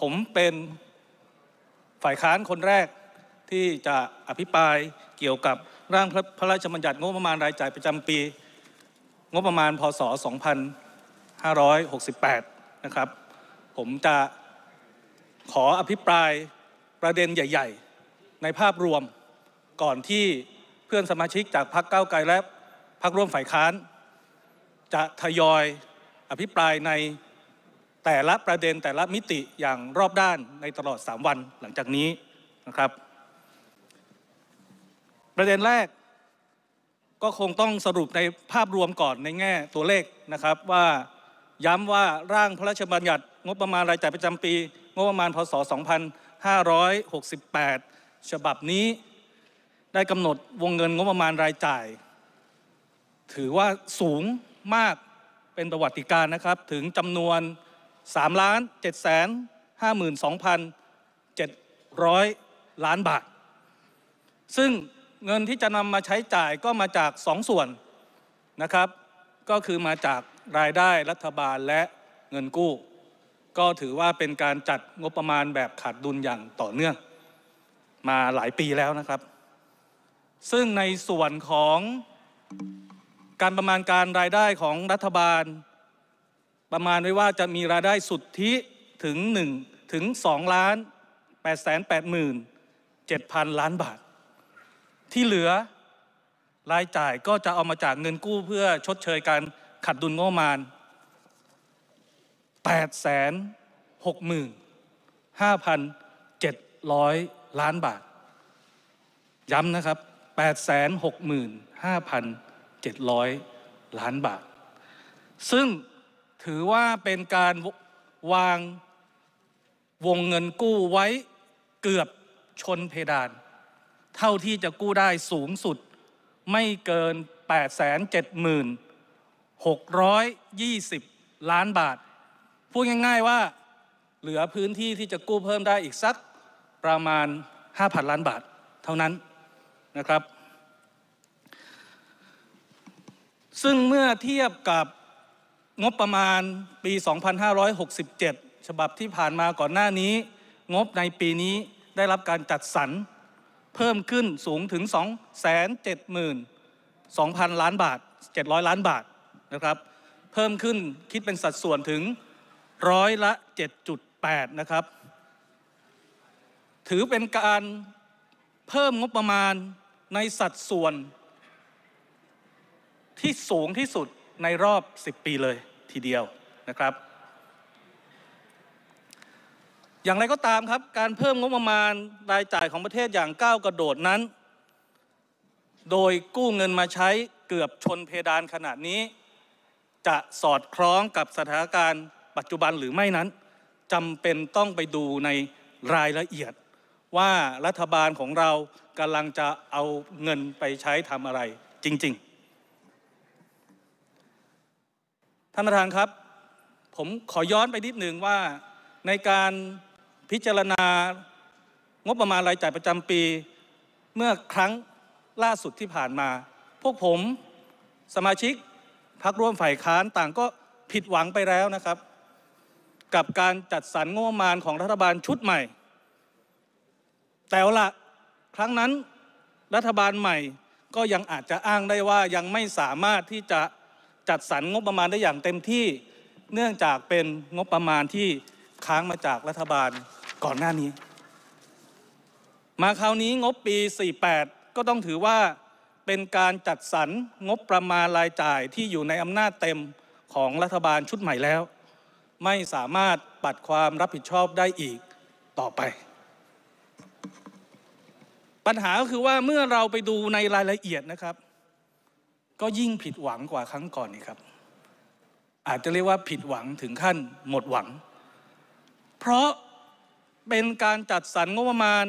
ผมเป็นฝ่ายค้านคนแรกที่จะอภิปรายเกี่ยวกับร่างพระราชบัญญัติงบประมาณรายจ่ายประจำปี งบประมาณพศ 2568 นะครับ ผมจะขออภิปรายประเด็นใหญ่ ๆ ในภาพรวมก่อนที่เพื่อนสมาชิกจากพรรคเก้าไกลและ พรรคร่วมฝ่ายค้าน จะทยอยอภิปรายในแต่ละประเด็นแต่ละมิติอย่างรอบด้านในตลอด 3 วันหลังจากนี้นะครับ ประเด็นแรกก็คงต้องสรุปในภาพรวมก่อนในแง่ตัวเลขนะครับว่าย้ำว่าร่างพระราชบัญญัติ งบประมาณรายจ่ายประจำปีงบประมาณพศ 2568 ฉบับนี้ ได้กำหนดวงเงินงบประมาณรายจ่าย ถือว่าสูงมากเป็นประวัติการนะครับถึงจำนวน3ล้าน7 5 2 700 ล้านบาท ซึ่งเงินที่จะนำมาใช้จ่ายก็มาจาก 2 ส่วนนะครับ ก็คือมาจากรายได้รัฐบาลและเงินกู้ ก็ถือว่าเป็นการจัดงบประมาณแบบขาดดุลอย่างต่อเนื่อง มาหลายปีแล้วนะครับ ซึ่งในส่วนของการประมาณการรายได้ของรัฐบาลประมาณไว้ว่าจะมีรายได้สุทธิถึง1ถึง2ล้าน 8 8 7 0 0 ล้านบาท ที่เหลือรายจ่ายก็จะเอามาจากเงินกู้เพื่อชดเชยการขัดดุลงบประมาณ8 6 5 7 0 0 ล้านบาท ย้ำนะครับ 865,700 ล้านบาท ซึ่งถือว่าเป็นการวางวงเงินกู้ไว้เกือบชนเพดาน เท่าที่จะกู้ได้สูงสุดไม่เกิน870,620ล้านบาท พูดง่าย ๆ ว่าเหลือพื้นที่ที่จะกู้เพิ่มได้อีกสัก ประมาณ5,000ล้านบาทเท่านั้นนะครับ ซึ่งเมื่อเทียบกับงบประมาณปี 2567 ฉบับที่ผ่านมาก่อนหน้านี้ งบในปีนี้ได้รับการจัดสรรเพิ่มขึ้นสูงถึง 272,000 ล้านบาท 700 ล้านบาทนะครับ เพิ่มขึ้นคิดเป็นสัดส่วนถึง ร้อยละ 7.8 นะครับ ถือเป็นการเพิ่มงบประมาณในสัดส่วน ที่สูงที่สุดในรอบ 10 ปีเลยทีเดียวนะครับ อย่างไรก็ตามครับการเพิ่มงบประมาณรายจ่ายของประเทศอย่างก้าวกระโดดนั้น โดยกู้เงินมาใช้เกือบชนเพดานขนาดนี้ จะสอดคล้องกับสถานการณ์ปัจจุบันหรือไม่นั้นจำเป็นต้องไปดูในรายละเอียดว่ารัฐบาลของเรากำลังจะเอาเงินไปใช้ทำอะไรจริง ๆท่านประธานครับ ผมขอย้อนไปนิดหนึ่งว่า ในการพิจารณา งบประมาณรายจ่ายประจำปี เมื่อครั้งล่าสุดที่ผ่านมา พวกผมสมาชิกพักร่วมฝ่ายค้านต่างก็ผิดหวังไปแล้วนะครับ กับการจัดสรรงบประมาณของรัฐบาลชุดใหม่ แต่ละครั้งนั้นรัฐบาลใหม่ก็ยังอาจจะอ้างได้ว่ายังไม่สามารถที่จะจัดสรรงบประมาณได้อย่างเต็มที่เนื่องจากเป็นงบประมาณที่ค้างมาจากรัฐบาลก่อนหน้านี้ มาคราวนี้งบปี 48 ก็ต้องถือว่าเป็นการจัดสรรงบประมาณรายจ่ายที่อยู่ในอำนาจเต็มของรัฐบาลชุดใหม่แล้ว ไม่สามารถปัดความรับผิดชอบได้อีกต่อไป ปัญหาก็คือว่าเมื่อเราไปดูในรายละเอียดนะครับก็ยิ่งผิดหวังกว่าครั้งก่อนนี่ครับ อาจจะเรียกว่าผิดหวังถึงขั้นหมดหวัง เพราะเป็นการจัดสรรงบประมาณ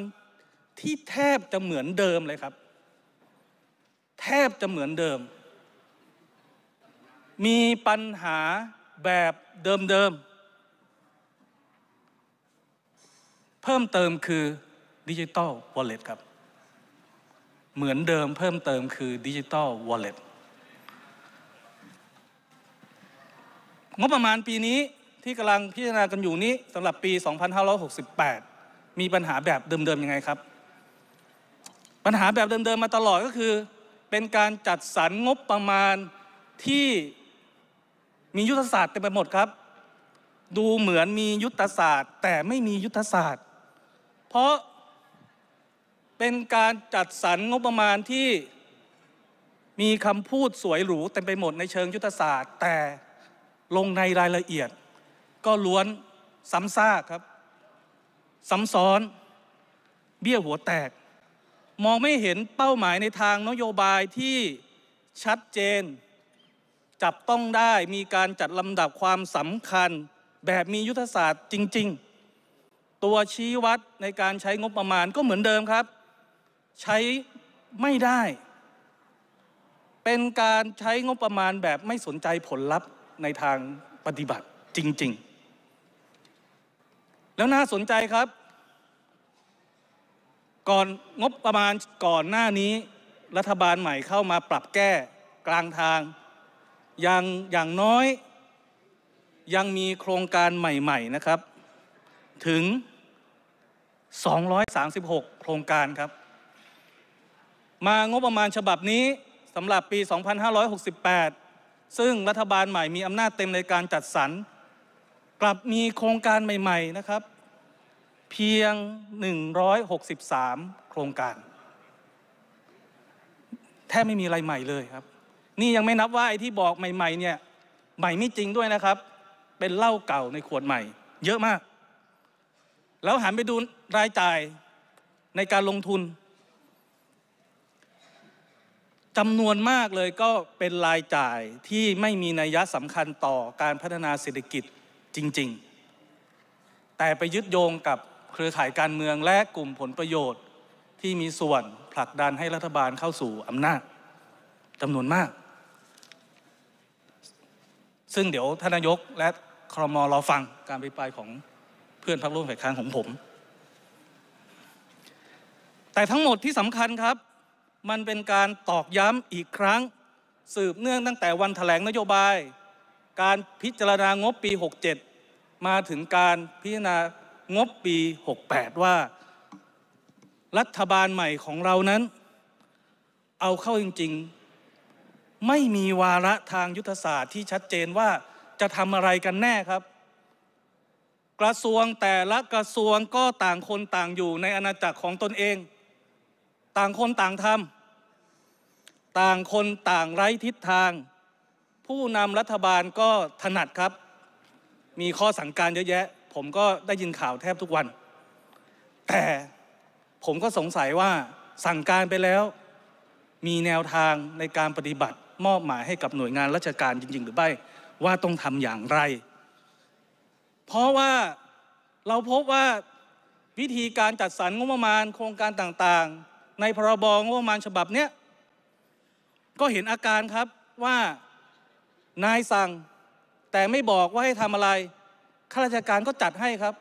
ที่แทบจะเหมือนเดิมเลยครับ แทบจะเหมือนเดิม มีปัญหาแบบเดิมๆ เพิ่มเติมคือดิจิตอลวอลเล็ตครับ เหมือนเดิมเพิ่มเติมคือดิจิตอลวอลเล็ตงบประมาณปีนี้ที่กำลังพิจารณากันอยู่นี้สำหรับปี 2568 มีปัญหาแบบเดิมๆ ยังไงครับ ปัญหาแบบเดิม ๆ มาตลอดก็คือ เป็นการจัดสรรงบประมาณที่มียุทธศาสตร์เต็มไปหมดครับ ดูเหมือนมียุทธศาสตร์ แต่ไม่มียุทธศาสตร์ เพราะเป็นการจัดสรรงบประมาณที่มีคำพูดสวยหรูเต็มไปหมดในเชิงยุทธศาสตร์แต่ลงในรายละเอียด ก็ล้วนซ้ำซากครับซ้ำซ้อนเบี้ยหัวแตก มองไม่เห็นเป้าหมายในทางนโยบายที่ชัดเจน จับต้องได้มีการจัดลำดับความสำคัญแบบมียุทธศาสตร์จริงๆ ตัวชี้วัดในการใช้งบประมาณก็เหมือนเดิมครับ ใช้ไม่ได้ เป็นการใช้งบประมาณแบบไม่สนใจผลลัพธ์ในทางปฏิบัติจริง ๆ แล้วน่าสนใจครับ ก่อน งบประมาณก่อนหน้านี้รัฐบาลใหม่เข้ามาปรับแก้กลางทางอย่างอย่างน้อยยังมีโครงการใหม่ๆนะครับ ถึง 236 โครงการครับ มางบประมาณฉบับนี้สำหรับปี 2568ซึ่งรัฐบาลใหม่มีอำนาจเต็มในการจัดสรร กลับมีโครงการใหม่ ๆนะครับ เพียง 163 โครงการ แทบไม่มีอะไรใหม่เลยครับ นี่ยังไม่นับว่าไอ้ที่บอกใหม่ๆเนี่ยใหม่ไม่จริงด้วยนะครับ เป็นเล่าเก่าในขวดใหม่ เยอะมาก แล้วหันไปดูรายจ่ายในการลงทุนจำนวนมากเลยก็เป็นรายจ่ายที่ไม่มีนัยสำคัญต่อการพัฒนาเศรษฐกิจจริง ๆ แต่ไปยึดโยงกับเครือข่ายการเมืองและกลุ่มผลประโยชน์ ที่มีส่วนผลักดันให้รัฐบาลเข้าสู่อำนาจจำนวนมาก ซึ่งเดี๋ยวท่านนายกและครมรอฟัง การไปปลายของเพื่อนพักร่วมฝ่ายค้านของผม แต่ทั้งหมดที่สำคัญครับมันเป็นการตอกย้ำอีกครั้ง สืบเนื่องตั้งแต่วันถแถลงนโยบาย การพิจารณางบปี 67 มาถึงการพิจารณางบปี 68 ว่า รัฐบาลใหม่ของเรานั้น เอาเข้าจริงๆ ไม่มีวาระทางยุทธศาสตร์ที่ชัดเจนว่าจะทำอะไรกันแน่ครับ กระทรวงแต่ละกระทรวงก็ต่างคนต่างอยู่ในอาณาจักรของตนเองต่างคนต่างทำ ต่างคนต่างไร้ทิศทาง ผู้นำรัฐบาลก็ถนัดครับ มีข้อสั่งการเยอะแยะ ผมก็ได้ยินข่าวแทบทุกวัน แต่ผมก็สงสัยว่าสั่งการไปแล้ว มีแนวทางในการปฏิบัติ มอบหมาย ให้กับหน่วยงานราชการจริง ๆ หรือไม่ว่าต้องทำอย่างไร เพราะว่าเราพบว่าวิธีการจัดสรรงบประมาณโครงการต่างในพรบ งบประมาณฉบับนี้ก็เห็นอาการครับว่านายสั่ง แต่ไม่บอกว่าให้ทำอะไรข้าราชการก็จัดให้ครับ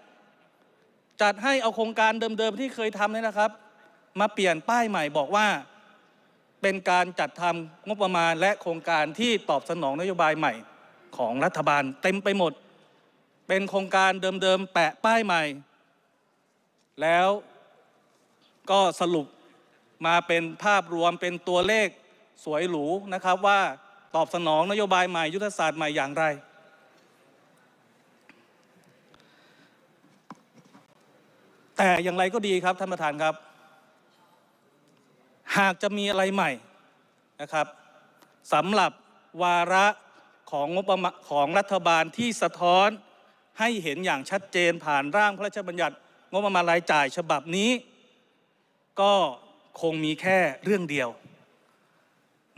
จัดให้เอาโครงการเดิมๆที่เคยทำเนี่ยนะครับ มาเปลี่ยนป้ายใหม่ บอกว่าเป็นการจัดทำงบประมาณและโครงการที่ตอบสนองนโยบายใหม่ ของรัฐบาล เต็มไปหมด เป็นโครงการเดิมๆแปะป้ายใหม่ แล้วก็สรุปมาเป็นภาพรวมเป็นตัวเลขสวยหรูนะครับว่าตอบสนอง นโยบายใหม่ยุทธศาสตร์ใหม่อย่างไร แต่อย่างไรก็ดีครับท่านประธานครับ หากจะมีอะไรใหม่นะครับสำหรับวาระของงบประมาณของรัฐบาลที่สะท้อนให้เห็นอย่างชัดเจนผ่านร่างพระราชบัญญัติ งบประมาณรายจ่ายฉบับนี้ก็คงมีแค่เรื่องเดียว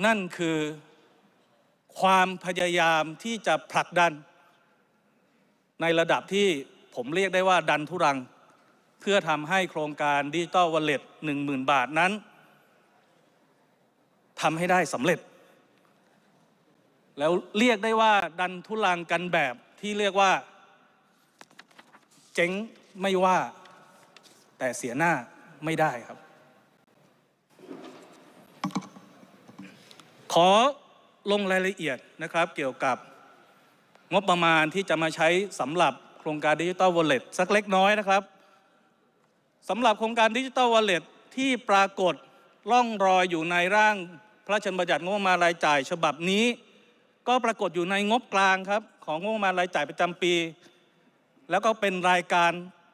นั่นคือความพยายามที่จะผลักดัน ในระดับที่ผมเรียกได้ว่า ดันทุรัง เพื่อทำให้โครงการดิจิตอลวอลเล็ตหนึ่งหมื่นบาทนั้นทำให้ได้สำเร็จ แล้วเรียกได้ว่าดันทุรังกันแบบที่เรียกว่าเจ๊งไม่ว่าแต่เสียหน้าไม่ได้ครับขอลงรายละเอียดนะครับเกี่ยวกับงบประมาณที่จะมาใช้สำหรับ โครงการดิจิตอลวอลเล็ตสักเล็กน้อยนะครับสำหรับโครงการดิจิตอลวอลเล็ตที่ปรากฏล่องรอยอยู่ในร่างพระราชบัญญัติงบประมาณรายจ่ายฉบับนี้ ก็ปรากฏอยู่ในงบกลางครับ ของงบประมาณรายจ่ายประจำปี แล้วก็เป็นรายการ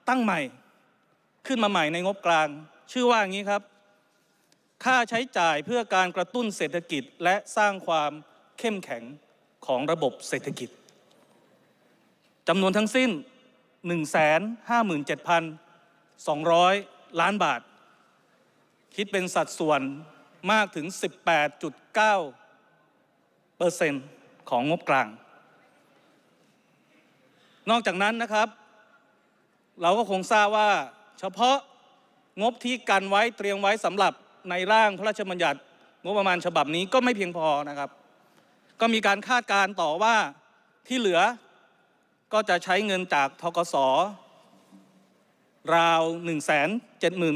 ตั้งใหม่ ขึ้นมาใหม่ในงบกลางชื่อว่าอย่างนี้ครับค่าใช้จ่ายเพื่อการกระตุ้นเศรษฐกิจ และสร้างความเข้มแข็งของระบบเศรษฐกิจจำนวนทั้งสิ้น 157,200 ล้านบาท คิดเป็นสัดส่วนมากถึง 18.9เปอร์เซ็นต์ของงบกลาง นอกจากนั้นนะครับ เราก็คงทราบว่าเฉพาะงบที่กันไว้เตรียมไว้สำหรับในร่างพระราชบัญญัติงบประมาณฉบับนี้ก็ไม่เพียงพอนะครับ ก็มีการคาดการต่อว่าที่เหลือก็จะใช้เงินจากทกส ราว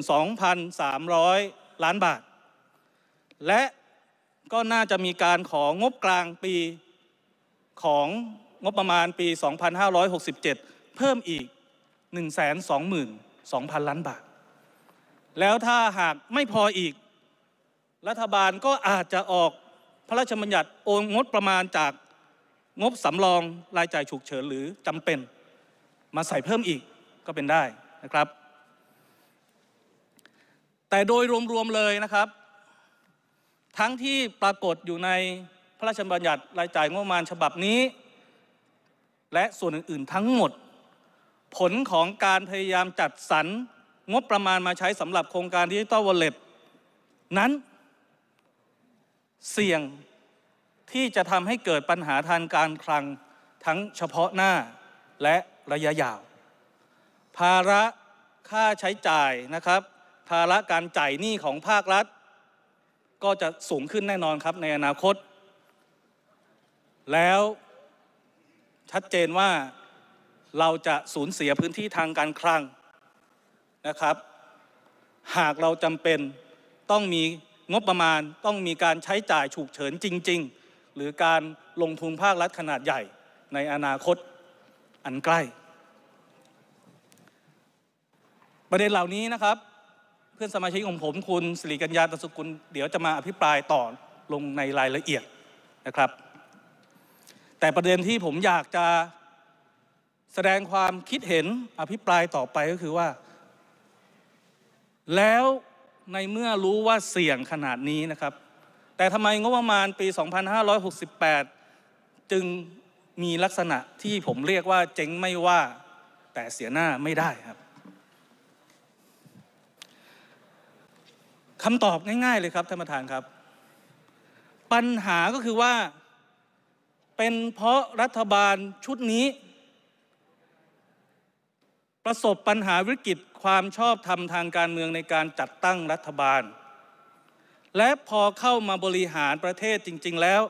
172,300 ล้านบาท และก็น่าจะมีการของงบกลางปีของงบประมาณปี 2567 เพิ่มอีก 122,000 ล้านบาทแล้วถ้าหากไม่พออีก รัฐบาลก็อาจจะออกพระราชบัญญัติโอนงบประมาณจากงบสำรองรายจ่ายฉุกเฉิน หรือจำเป็น มาใส่เพิ่มอีกก็เป็นได้นะครับ แต่โดยรวม ๆ เลยนะครับ ทั้งที่ปรากฏอยู่ในพระราชบัญญัติรายจ่ายงบประมาณฉบับนี้ และส่วนอื่นๆทั้งหมด ผลของการพยายามจัดสรรงบประมาณมาใช้สำหรับโครงการดิจิตอลวอลเล็ตนั้น เสี่ยงที่จะทำให้เกิดปัญหาทางการคลังทั้งเฉพาะหน้าและระยะยาว ภาระค่าใช้จ่ายนะครับ ภาระการจ่ายหนี้ของภาครัฐ ก็จะสูงขึ้นแน่นอนครับในอนาคต แล้วชัดเจนว่าเราจะสูญเสียพื้นที่ทางการคลังนะครับ หากเราจำเป็นต้องมีงบประมาณต้องมีการใช้จ่าย ฉุกเฉิน จริง ๆ หรือการลงทุนภาครัฐขนาดใหญ่ในอนาคตอันใกล้ ประเด็นเหล่านี้นะครับเพื่อนสมาชิกของผมคุณสิริกัญญาตสุกุลเดี๋ยวจะมาอภิปรายต่อลงในรายละเอียดนะครับ แต่ประเด็นที่ผมอยากจะแสดงความคิดเห็นอภิปรายต่อไปก็คือว่าแล้วในเมื่อรู้ว่าเสี่ยงขนาดนี้นะครับ แต่ทำไมงบประมาณปี 2568 จึงมีลักษณะที่ผมเรียกว่าเจ๊งไม่ว่าแต่เสียหน้าไม่ได้ครับคำตอบง่ายๆเลยครับท่านประธานครับ ปัญหาก็คือว่าเป็นเพราะรัฐบาลชุดนี้ ประสบปัญหาวิกฤตความชอบธรรมทางการเมืองในการจัดตั้งรัฐบาล และพอเข้ามาบริหารประเทศจริง ๆ แล้ว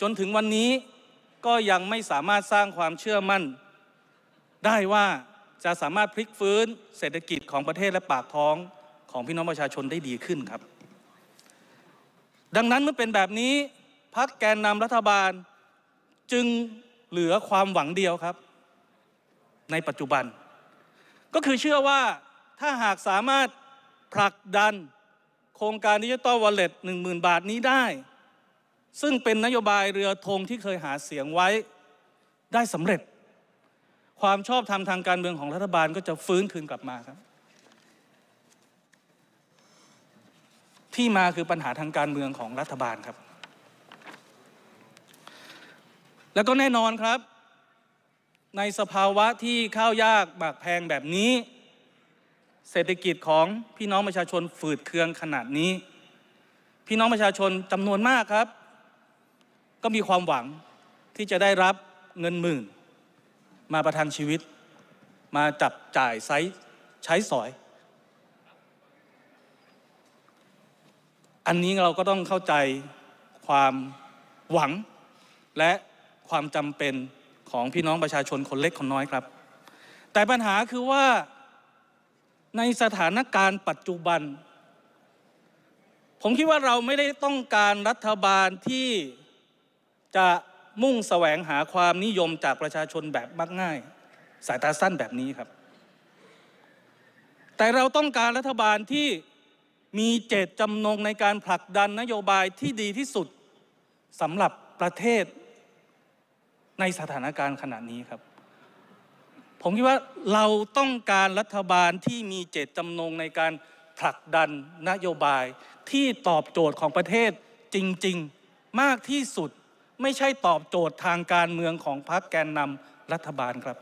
จนถึงวันนี้ก็ยังไม่สามารถสร้างความเชื่อมั่น ได้ว่าจะสามารถพลิกฟื้นเศรษฐกิจของประเทศและปากท้องของพี่น้องประชาชนได้ดีขึ้นครับ ดังนั้นเมื่อเป็นแบบนี้ พักแกนนำรัฐบาล จึงเหลือความหวังเดียวครับ ในปัจจุบันก็คือเชื่อว่าถ้าหากสามารถผลักดัน โครงการดิจิตอลวอลเล็ตหนึ่งหมื่นบาทนี้ได้ ซึ่งเป็นนโยบายเรือธงที่เคยหาเสียงไว้ได้สำเร็จ ความชอบธรรมทางการเมืองของรัฐบาลก็จะฟื้นคืนกลับมาครับ ที่มาคือปัญหาทางการเมืองของรัฐบาลครับ แล้วก็แน่นอนครับในสภาวะที่ข้าวยากบากแพงแบบนี้ เศรษฐกิจของพี่น้องประชาชนฝืดเคืองขนาดนี้ พี่น้องประชาชนจำนวนมากครับ ก็มีความหวังที่จะได้รับเงินหมื่น มาประทังชีวิตมาจับจ่ายใช้ใช้สอย อันนี้เราก็ต้องเข้าใจความหวังและความจำเป็นของพี่น้องประชาชนคนเล็กคนน้อยครับ แต่ปัญหาคือว่าในสถานการณ์ปัจจุบัน ผมคิดว่าเราไม่ได้ต้องการรัฐบาลที่จะมุ่งแสวงหาความนิยมจากประชาชนแบบมักง่าย สายตาสั้นแบบนี้ครับ แต่เราต้องการรัฐบาลที่มีเจตจำนงในการผลักดันนโยบายที่ดีที่สุดสำหรับประเทศในสถานการณ์ขณะนี้ครับ ผมคิดว่าเราต้องการรัฐบาลที่มีเจตจำนงในการผลักดันนโยบายที่ตอบโจทย์ของประเทศจริง ๆ มากที่สุดไม่ใช่ตอบโจทย์ทางการเมืองของพรรคแกนนำรัฐบาลครับ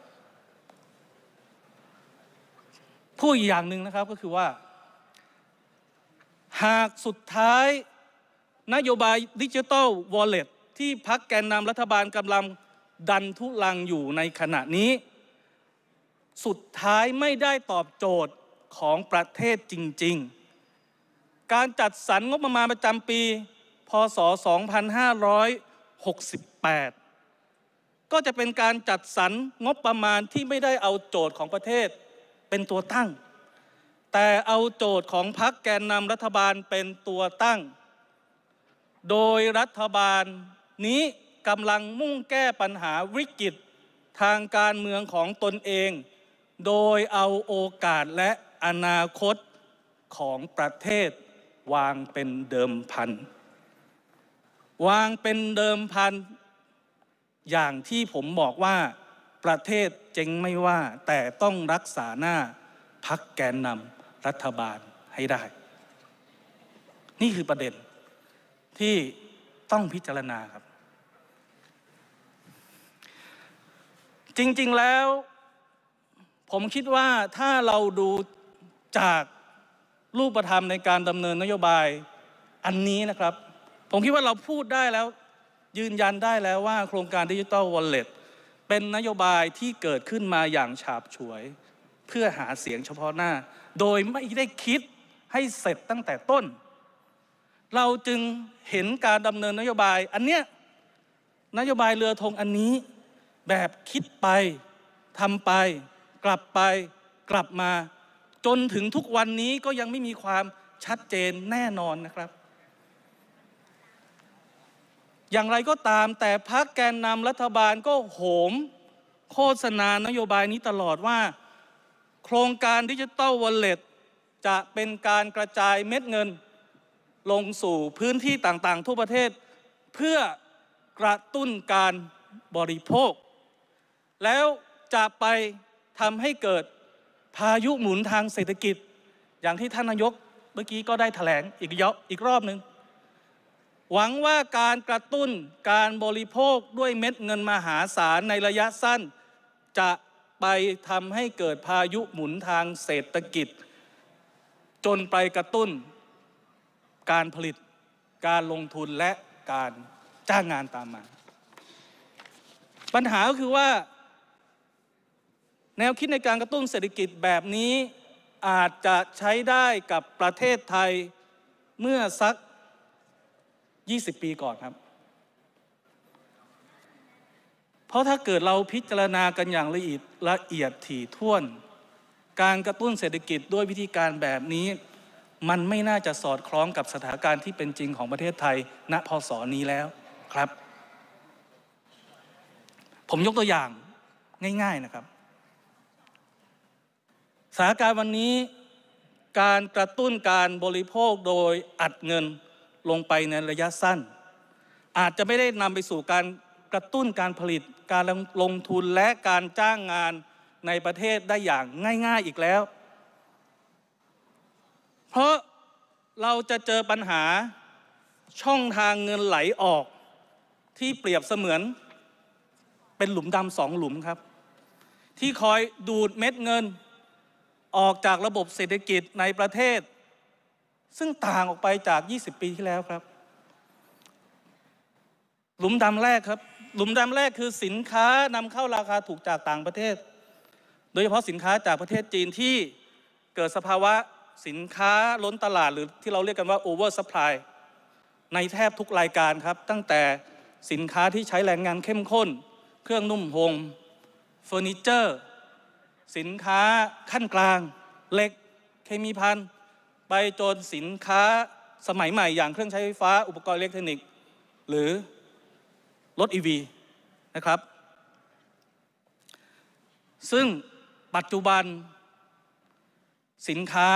พูดอีกอย่างหนึ่งนะครับก็คือว่าหากสุดท้ายนโยบายดิจิทัลวอลเล็ตที่พักแกนนำรัฐบาลกำลังดันทุลังอยู่ในขณะนี้ สุดท้ายไม่ได้ตอบโจทย์ของประเทศจริง ๆ การจัดสรรงบประมาณประจำปี พศ 2568 ก็จะเป็นการจัดสรรงบประมาณที่ไม่ได้เอาโจทย์ของประเทศเป็นตัวตั้ง แต่เอาโจทย์ของพรรคแกนนำรัฐบาลเป็นตัวตั้ง โดยรัฐบาลนี้กำลังมุ่งแก้ปัญหาวิกฤตทางการเมืองของตนเอง โดยเอาโอกาสและอนาคตของประเทศวางเป็นเดิมพัน วางเป็นเดิมพัน อย่างที่ผมบอกว่าประเทศเจ๊งไม่ว่าแต่ต้องรักษาหน้าพักแกนนำรัฐบาลให้ได้ นี่คือประเด็นที่ต้องพิจารณาครับจริงๆแล้วผมคิดว่าถ้าเราดูจากรูปธรรมในการดำเนินนโยบาย อันนี้นะครับ ผมคิดว่าเราพูดได้แล้วยืนยันได้แล้วว่าโครงการดิจิตอลวอลเล็ตเป็นนโยบายที่เกิดขึ้นมาอย่างฉาบฉวยเพื่อหาเสียงเฉพาะหน้า โดยไม่ได้คิดให้เสร็จตั้งแต่ต้น เราจึงเห็นการดำเนินนโยบาย อันเนี้ยนโยบายเรือธงอันนี้แบบคิดไปทำไป กลับไป กลับมา จนถึงทุกวันนี้ก็ยังไม่มีความชัดเจนแน่นอนนะครับ อย่างไรก็ตามแต่พรรคแกนนำรัฐบาลก็โหมโฆษณานโยบายนี้ตลอดว่า โครงการดิจิตอลวอลเล็ตจะเป็นการกระจายเม็ดเงิน ลงสู่พื้นที่ต่างๆ ทั่วประเทศ เพื่อกระตุ้นการบริโภคแล้วจะไปทำให้เกิดพายุหมุนทางเศรษฐกิจ อย่างที่ท่านนายกเมื่อกี้ก็ได้ถแถลงอีกเยอะอีกรอบหนึ่งหวังว่าการกระตุ้นการบริโภคด้วยเม็ดเงินมหาศาลในระยะสั้น จะไปทำให้เกิดพายุหมุนทางเศรษฐกิจ จนไปกระตุ้น การผลิตการลงทุนและการจ้างงานตามมา ปัญหาก็คือว่าแนวคิดในการกระตุ้นเศรษฐกิจแบบนี้อาจจะใช้ได้กับประเทศไทยเมื่อสัก 20 ปีก่อนครับ เพราะถ้าเกิดเราพิจารณากันอย่างละเอียดละเอียดถี่ถ้วน การกระตุ้นเศรษฐกิจด้วยวิธีการแบบนี้ มันไม่น่าจะสอดคล้องกับสถานการณ์ที่เป็นจริงของประเทศไทย ณพศนี้แล้วครับ ผมยกตัวอย่างง่าย ๆนะครับสถานการณ์วันนี้การกระตุ้นการบริโภคโดยอัดเงินลงไปในระยะสั้น อาจจะไม่ได้นำไปสู่การกระตุ้นการผลิตการลงทุนและการจ้างงานในประเทศได้อย่างง่ายๆอีกแล้ว เพราะเราจะเจอปัญหาช่องทางเงินไหลออกที่เปรียบเสมือนเป็นหลุมดำสองหลุมครับ ที่คอยดูดเม็ดเงินออกจากระบบเศรษฐกิจในประเทศซึ่งต่างออกไปจาก20ปีที่แล้วครับหลุมดำแรกครับหลุมดำแรกคือสินค้านำเข้าราคาถูกจากต่างประเทศโดยเฉพาะสินค้าจากประเทศจีนที่เกิดสภาวะสินค้าล้นตลาดหรือที่เราเรียกกันว่าโอเวอร์สป라이ในแทบทุกรายการครับตั้งแต่สินค้าที่ใช้แรงงานเข้มข้นเครื่องนุ่มหงเฟอร์นิเจอร์สินค้าขั้นกลางเหล็กเคมีพันไปจนสินค้าสมัยใหม่อย่างเครื่องใช้ไฟฟ้า อุปกรณ์อิเล็กทรอนิกส์หรือรถ e ีนะครับ ซึ่งปัจจุบัน สินค้า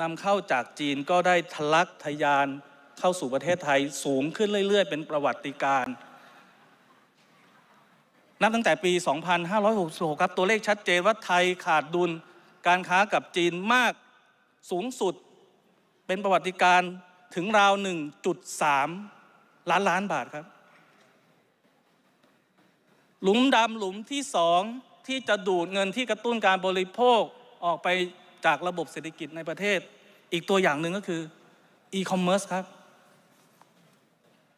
นำเข้าจากจีนก็ได้ทะลักทะยานเข้าสู่ประเทศไทยสูงขึ้นเรื่อยๆ เป็นประวัติการณ์นับตั้งแต่ปี 2566 ครับ ตัวเลขชัดเจนว่าไทยขาดดุลการค้ากับจีนมากสูงสุดเป็นประวัติการ ถึงราว 1.3 ล้านล้านบาทครับ หลุมดำหลุมที่สองที่จะดูดเงินที่กระตุ้นการบริโภคออกไปจากระบบเศรษฐกิจในประเทศ อีกตัวอย่างหนึ่งก็คืออีคอมเมิร์ซครับ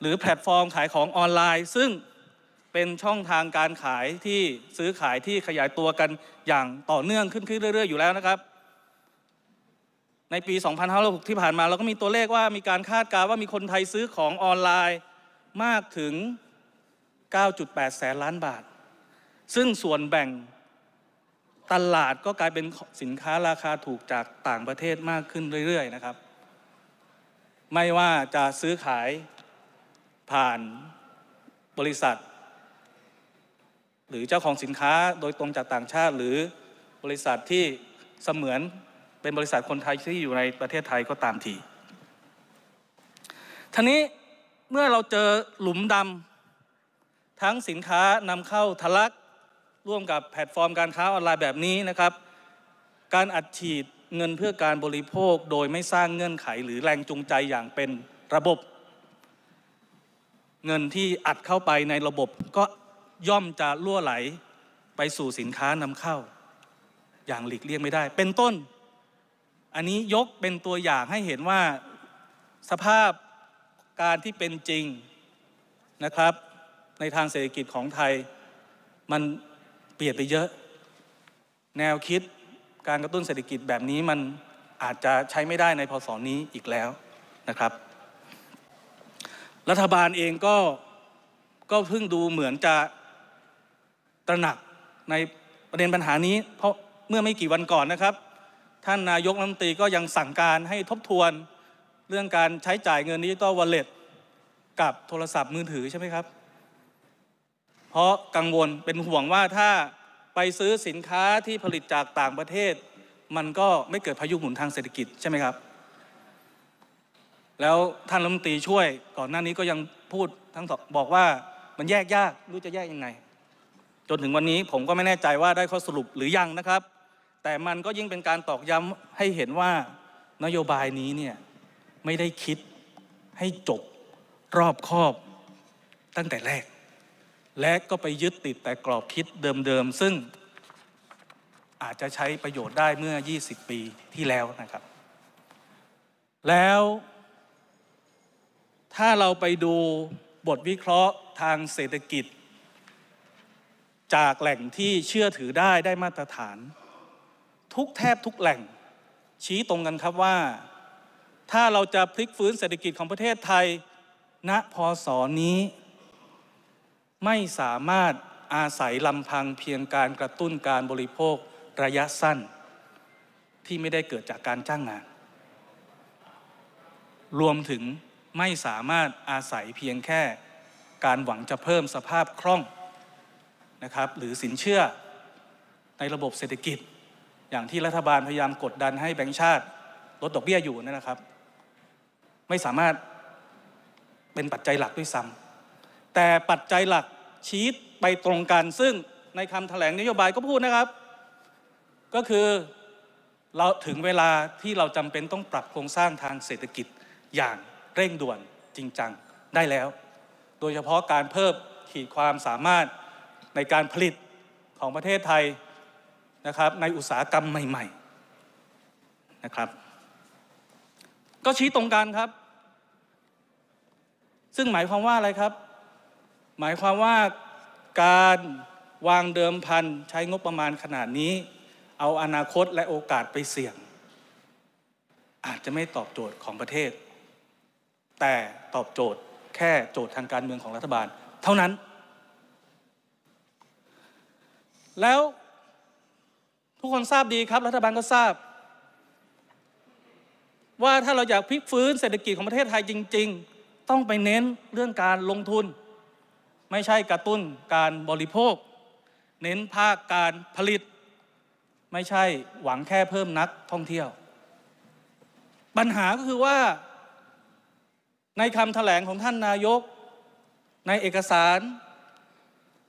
หรือแพลตฟอร์มขายของออนไลน์ ซึ่งเป็นช่องทางการขายที่ซื้อขายที่ขยายตัวกันอย่างต่อเนื่องขึ้นเรื่อยๆอยู่แล้วนะครับ ในปี2506ที่ผ่านมาเราก็มีตัวเลขว่ามีการคาดการณ์ว่ามีคนไทยซื้อของออนไลน์มากถึง 9.8 แสนล้านบาท ซึ่งส่วนแบ่งตลาดก็กลายเป็นสินค้าราคาถูกจากต่างประเทศมากขึ้นเรื่อยๆนะครับ ไม่ว่าจะซื้อขายผ่านบริษัทหรือเจ้าของสินค้าโดยตรงจากต่างชาติหรือบริษัทที่เสมือนเป็นบริษัทคนไทยที่อยู่ในประเทศไทยก็ตามทีท่านี้เมื่อเราเจอหลุมดำทั้งสินค้านำเข้าทะลักร่วมกับแพลตฟอร์มการค้าออนไลน์แบบนี้นะครับ การอัดฉีดเงินเพื่อการบริโภคโดยไม่สร้างเงื่อนไข หรือแรงจูงใจอย่างเป็นระบบ เงินที่อัดเข้าไปในระบบก็ย่อมจะล่วไหลไปสู่สินค้านำเข้า อย่างหลีกเลี่ยงไม่ได้ เป็นต้น อันนี้ยกเป็นตัวอย่างให้เห็นว่าสภาพการที่เป็นจริงนะครับ ในทางเศรษฐกิจของไทย มันเปลี่ยนไปเยอะ แนวคิดการกระตุ้นเศรษฐกิจแบบนี้มันอาจจะใช้ไม่ได้ในพศนี้อีกแล้วนะครับ รัฐบาลเองก็ก็เพิ่งดูเหมือนจะตระหนักในประเด็นปัญหานี้เพราะเมื่อไม่กี่วันก่อนนะครับ ท่านนายกรัฐมนตรีก็ยังสั่งการให้ทบทวนเรื่องการใช้จ่ายเงินดิจิตอลวอลเล็ตกับโทรศัพท์มือถือใช่ไหมครับเพราะกังวลเป็นห่วงว่าถ้าไปซื้อสินค้าที่ผลิตจากต่างประเทศ มันก็ไม่เกิดพายุหมุนทางเศรษฐกิจใช่ไหมครับแล้วท่านรัฐมนตรีช่วยก่อนหน้านี้ก็ยังพูดทั้งสองบอกว่ามันแยกยากรู้จะแยกยังไงจนถึงวันนี้ผมก็ไม่แน่ใจว่าได้ข้อสรุปหรือยังนะครับ แต่มันก็ยิ่งเป็นการตอกย้ำให้เห็นว่านโยบายนี้เนี่ย ไม่ได้คิดให้จบรอบคอบตั้งแต่แรก และก็ไปยึดติดแต่กรอบคิดเดิมๆ ซึ่งอาจจะใช้ประโยชน์ได้เมื่อ 20 ปีที่แล้วนะครับ แล้วถ้าเราไปดูบทวิเคราะห์ทางเศรษฐกิจจากแหล่งที่เชื่อถือได้ได้มาตรฐาน ทุกแทบทุกแหล่งชี้ตรงกันครับว่า ถ้าเราจะพลิกฟื้นเศรษฐกิจของประเทศไทย ณพศนี้ ไม่สามารถอาศัยลำพังเพียงการกระตุ้นการบริโภคระยะสั้นที่ไม่ได้เกิดจากการจ้างงาน รวมถึงไม่สามารถอาศัยเพียงแค่ การหวังจะเพิ่มสภาพคล่องนะครับหรือสินเชื่อในระบบเศรษฐกิจ อย่างที่รัฐบาลพยายามกดดันให้แบงก์ชาติลดดอกเบี้ยอยู่นั่นนะครับ ไม่สามารถเป็นปัจจัยหลักด้วยซ้ำแต่ปัจจัยหลักชี้ไปตรงกันซึ่งในคำแถลงนโยบายก็พูดนะครับ ก็คือเราถึงเวลาที่เราจำเป็นต้องปรับโครงสร้างทางเศรษฐกิจอย่างเร่งด่วนจริงจังได้แล้ว โดยเฉพาะการเพิ่มขีดความสามารถในการผลิตของประเทศไทยนะครับในอุตสาหกรรมใหม่ ๆนะครับ ก็ชี้ตรงกันครับ ซึ่งหมายความว่าอะไรครับ หมายความว่าการวางเดิมพันใช้งบประมาณขนาดนี้ เอาอนาคตและโอกาสไปเสี่ยง อาจจะไม่ตอบโจทย์ของประเทศ แต่ตอบโจทย์แค่โจทย์ทางการเมืองของรัฐบาลเท่านั้นแล้วทุกคนทราบดีครับ รัฐบาลก็ทราบ ว่าถ้าเราอยากพลิกฟื้นเศรษฐกิจของประเทศไทยจริงๆ ต้องไปเน้นเรื่องการลงทุน ไม่ใช่กระตุ้นการบริโภค เน้นภาคการผลิต ไม่ใช่หวังแค่เพิ่มนักท่องเที่ยว ปัญหาก็คือว่าในคำถแถลงของท่านนายกในเอกสาร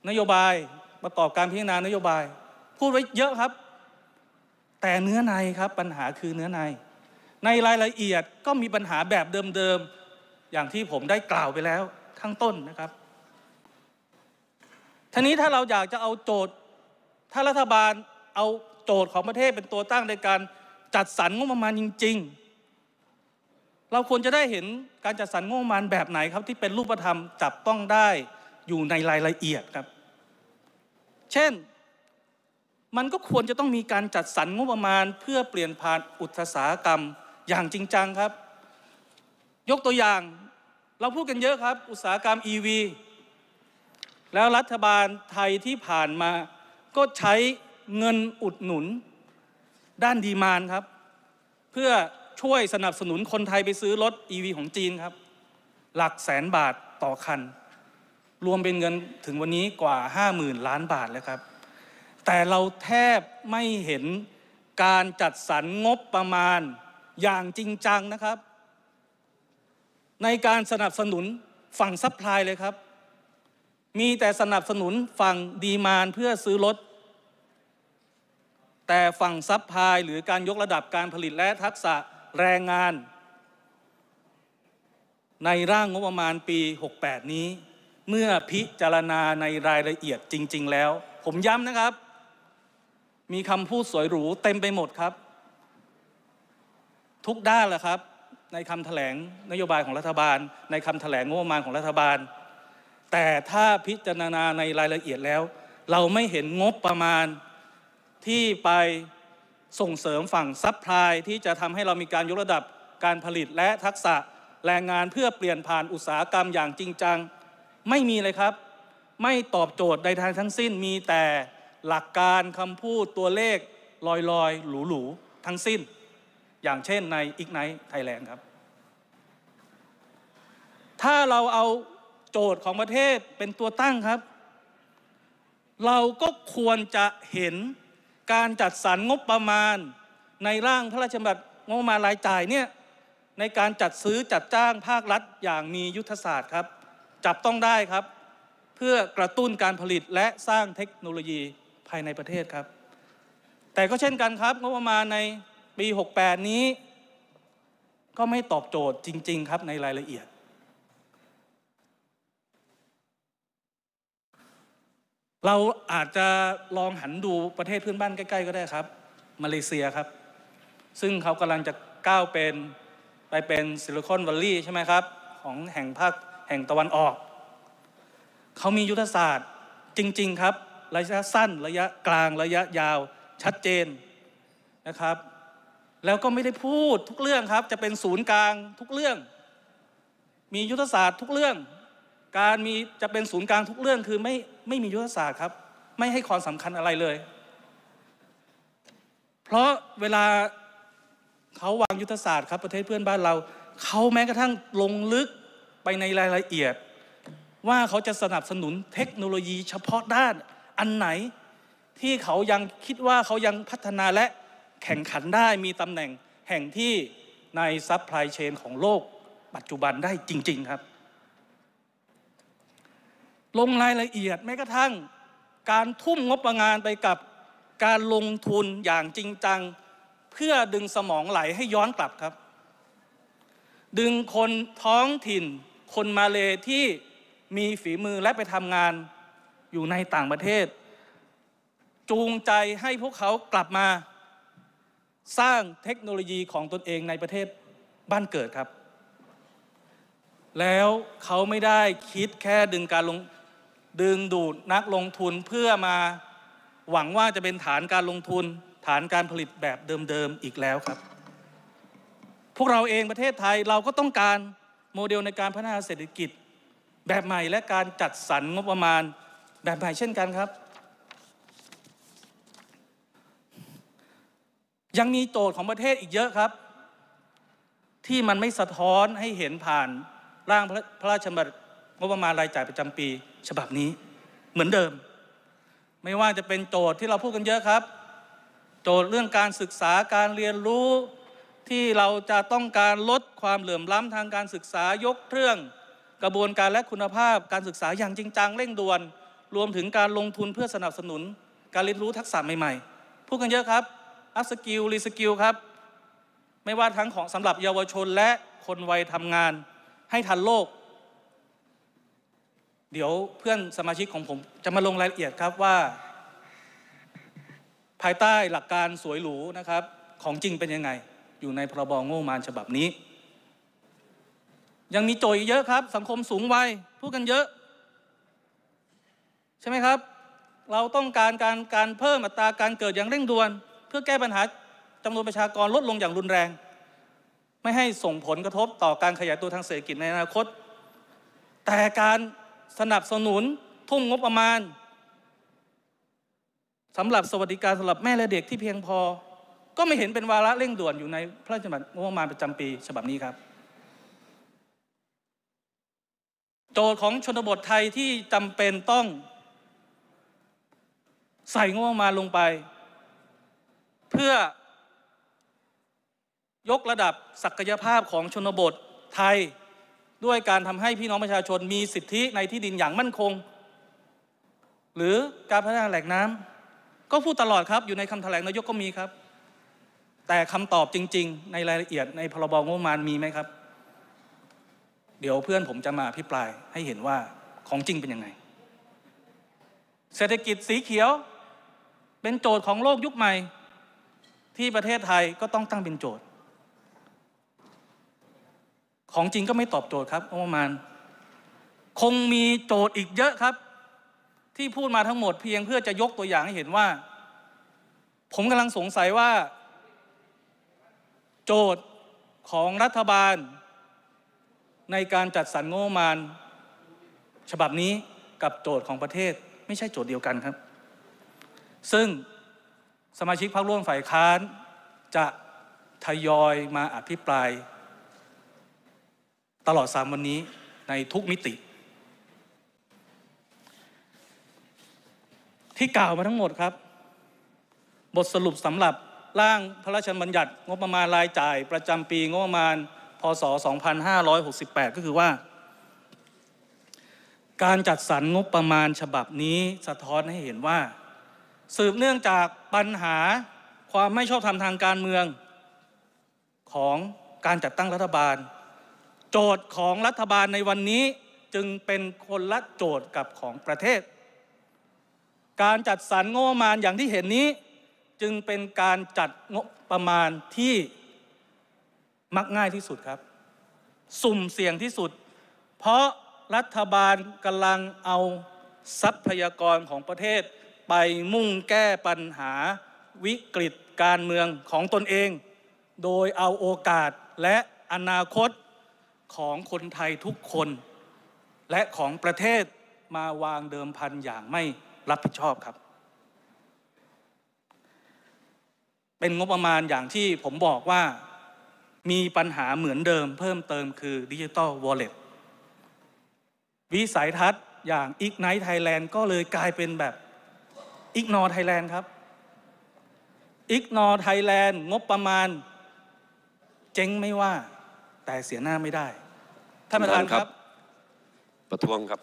นโยบายประกอบการพิจารณานโยบายพูดไว้เยอะครับ แต่เนื้อในครับปัญหาคือเนื้อใน ในรายละเอียดก็มีปัญหาแบบเดิมๆอย่างที่ผมได้กล่าวไปแล้วข้างต้นนะครับทีนี้ถ้าเราอยากจะเอาโจทย์ถ้ารัฐบาลเอาโจทย์ของประเทศเป็นตัวตั้งในการจัดสรรงบประมาณจริง ๆ เราควรจะได้เห็นการจัดสรรงบประมาณแบบไหนครับที่เป็นรูปธรรมจับต้องได้อยู่ในรายละเอียดครับเช่นมันก็ควรจะต้องมีการจัดสรรงบประมาณ เพื่อเปลี่ยนผ่านอุตสาหกรรมอย่างจริงจังครับ ยกตัวอย่างเราพูดกันเยอะครับ อุตสาหกรรม EV แล้วรัฐบาลไทยที่ผ่านมาก็ใช้เงินอุดหนุน ด้านดีมานครับ เพื่อช่วยสนับสนุนคนไทยไปซื้อรถ EV ของจีนครับ หลักแสนบาทต่อคันรวมเป็นเงินถึงวันนี้กว่า 50,000ล้านบาทแล้วครับ แต่เราแทบไม่เห็นการจัดสรรงบประมาณอย่างจริงจังนะครับ ในการสนับสนุนฝั่งซัพพลายเลยครับ มีแต่สนับสนุนฝั่งดีมานเพื่อซื้อรถ แต่ฝั่งซัพพลายหรือการยกระดับการผลิตและทักษะแรงงาน ในร่างงบประมาณปี 68 นี้เมื่อพิจารณาในรายละเอียดจริง ๆ แล้ว ผมย้ำนะครับ มีคำพูดสวยหรูเต็มไปหมดครับ ทุกด้านแหละครับ ในคำถแถลงนโยบายของรัฐบาล ในคำถแถลงงบประมาณของรัฐบาล แต่ถ้าพิจารณาในรายละเอียดแล้ว เราไม่เห็นงบประมาณ ที่ไปส่งเสริมฝั่งซัพพลายที่จะทำให้เรามีการยกระดับการผลิตและทักษะแรงงานเพื่อเปลี่ยนผ่านอุตสาหกรรมอย่างจริงจังไม่มีเลยครับไม่ตอบโจทย์ใดทางทั้งสิ้นมีแต่หลักการคำพูดตัวเลขลอยลอยหรูหรูทั้งสิ้น อย่างเช่นใน Ignite Thailand ครับ ถ้าเราเอาโจทย์ของประเทศเป็นตัวตั้งครับ เราก็ควรจะเห็นการจัดสรรงบประมาณในร่างพระราชบัญญัติ งบประมาณรายจ่ายเนี่ยในการจัดซื้อจัดจ้างภาครัฐอย่างมียุทธศาสตร์ครับจับต้องได้ครับเพื่อกระตุ้นการผลิตและสร้างเทคโนโลยีภายในประเทศครับ แต่ก็เช่นกันครับงบประมาณในปี 68 นี้ก็ไม่ตอบโจทย์จริง ๆ ครับ ในรายละเอียด เราอาจจะลองหันดูประเทศเพื่อนบ้านใกล้ ๆ ก็ได้ครับมาเลเซียครับ ซึ่งเขากำลังจะก้าวเป็นไปเป็นซิลิคอนวัลลี่ใช่ไหมครับ ของแห่งภาคแห่งตะวันออก เขามียุทธศาสตร์จริงๆครับระยะสั้นระยะกลางระยะยาว ชัดเจนนะครับ แล้วก็ไม่ได้พูดทุกเรื่องครับ จะเป็นศูนย์กลางทุกเรื่อง มียุทธศาสตร์ทุกเรื่อง การมีจะเป็นศูนย์กลางทุกเรื่องคือไม่ไม่มียุทธศาสตร์ครับ ไม่ให้ความสำคัญอะไรเลย เพราะเวลาเขาวางยุทธศาสตร์ครับประเทศเพื่อนบ้านเราเขาแม้กระทั่งลงลึกไปในรายละเอียดว่าเขาจะสนับสนุนเทคโนโลยีเฉพาะด้านอันไหนที่เขายังคิดว่าเขายังพัฒนาและแข่งขันได้มีตำแหน่งแห่งที่ในซัพพลายเชนของโลกปัจจุบันได้จริงๆครับ ลงรายละเอียด แม้กระทั่ง การทุ่มงบประมาณไปกับการลงทุนอย่างจริงจังเพื่อดึงสมองไหลให้ย้อนกลับครับ ดึงคนท้องถิ่นคนมาเลที่มีฝีมือและไปทำงานอยู่ในต่างประเทศ จูงใจให้พวกเขากลับมา สร้างเทคโนโลยีของตนเองในประเทศบ้านเกิดครับ แล้วเขาไม่ได้คิดแค่ดึงการลงดึงดูดนักลงทุนเพื่อมา หวังว่าจะเป็นฐานการลงทุน ฐานการผลิตแบบเดิมๆอีกแล้วครับ พวกเราเองประเทศไทยเราก็ต้องการโมเดลในการพัฒนาเศรษฐกิจแบบใหม่และการจัดสรรงบประมาณแบบใหม่เช่นกันครับ ยังมีโจทย์ของประเทศอีกเยอะครับ ที่มันไม่สะท้อนให้เห็นผ่านร่างพระราชบัญญัติงบประมาณรายจ่ายประจำปี ฉบับนี้เหมือนเดิม ไม่ว่าจะเป็นโจทย์ที่เราพูดกันเยอะครับโจทย์เรื่องการศึกษาการเรียนรู้ที่เราจะต้องการลดความเหลื่อมล้ำทางการศึกษายกเครื่องกระบวนการและคุณภาพการศึกษาอย่างจริงจังเร่งด่วน รวมถึงการลงทุนเพื่อสนับสนุนการเรียนรู้ทักษะใหม่ๆ พูดกันเยอะครับ อัพสกิล รีสกิลครับ ไม่ว่าทั้งของสำหรับเยาวชนและคนวัยทำงาน ให้ทันโลก เดี๋ยวเพื่อนสมาชิกของผมจะมาลงรายละเอียดครับว่า ภายใต้หลักการสวยหรูนะครับของจริงเป็นยังไงอยู่ในพรบงบมาณฉบับนี้ ยังมีโจยเยอะครับสังคมสูงวัยพูดกันเยอะ ใช่ไหมครับ เราต้องการการการเพิ่มอัตราการเกิดอย่างเร่งด่วน เพื่อแก้ปัญหาจำนวนประชากรลดลงอย่างรุนแรง ไม่ให้ส่งผลกระทบต่อการขยายตัวทางเศรษฐกิจในอนาคต แต่การสนับสนุนทุ่มงบประมาณสำหรับสวัสดิการสำหรับแม่และเด็กที่เพียงพอก็ไม่เห็นเป็นวาระเร่งด่วนอยู่ในพระราชบัญญัติงบประมาณประจำปีฉบับนี้ครับ โจทย์ของชนบทไทยที่จำเป็นต้อง ใส่งบประมาณลงไป เพื่อยกระดับ ศักยภาพของชนบทไทย ด้วยการทำให้พี่น้องประชาชนมีสิทธิในที่ดินอย่างมั่นคง หรือการพัฒนาแหล่งน้ำก็พูดตลอดครับอยู่ในคำแถลงนายกก็มีครับแต่คำตอบจริง ๆ ในรายละเอียดในพรบงบประมาณมีไหมครับ เดี๋ยวเพื่อนผมจะมาพิปรายให้เห็นว่าของจริงเป็นยังไง เศรษฐกิจสีเขียวเป็นโจทย์ของโลกยุคใหม่ ที่ประเทศไทยก็ต้องตั้งเป็นโจทย์ ของจริงก็ไม่ตอบโจทย์ครับงบประมาณคงมีโจทย์อีกเยอะครับ ที่พูดมาทั้งหมดเพียงเพื่อจะยกตัวอย่างให้เห็นว่า ผมกำลังสงสัยว่าโจทย์ของรัฐบาลในการจัดสรรงบประมาณ ฉบับนี้กับโจทย์ของประเทศไม่ใช่โจทย์เดียวกันครับ ซึ่งสมาชิกพรรคร่วมฝ่ายค้านจะทยอยมาอภิปราย ตลอดสามวันนี้ในทุกมิติ ที่กล่าวมาทั้งหมดครับ บทสรุปสำหรับร่างพระราชบัญญัติงบประมาณรายจ่ายประจำปีงบประมาณพศ 2568 ก็คือว่า การจัดสรรงบประมาณฉบับนี้ สะท้อนให้เห็นว่า สืบเนื่องจากปัญหาความไม่ชอบธรรมทางการเมือง ของการจัดตั้งรัฐบาล โจทย์ของรัฐบาลในวันนี้จึงเป็นคนละโจทย์กับของประเทศ การจัดสรรงบประมาณอย่างที่เห็นนี้จึงเป็นการจัดงบประมาณที่มักง่ายที่สุดครับ สุ่มเสี่ยงที่สุด เพราะรัฐบาลกำลังเอาทรัพยากรของประเทศ ไปมุ่งแก้ปัญหา วิกฤตการเมืองของตนเอง โดยเอาโอกาสและอนาคตของคนไทยทุกคน และของประเทศมาวางเดิมพันอย่างไม่รับผิดชอบครับเป็นงบประมาณอย่างที่ผมบอกว่ามีปัญหาเหมือนเดิมเพิ่มเติมคือดิจิ t a ลวอลเล็ตวิสัยทัศน์อย่าง Ignite Thailand ก็เลยกลายเป็นแบบ Ignore Thailand ครับ Ignore Thailand งบประมาณเจ๊งไม่ว่าแต่เสียหน้าไม่ได้ท่านประธานครับ ประท้วงครับ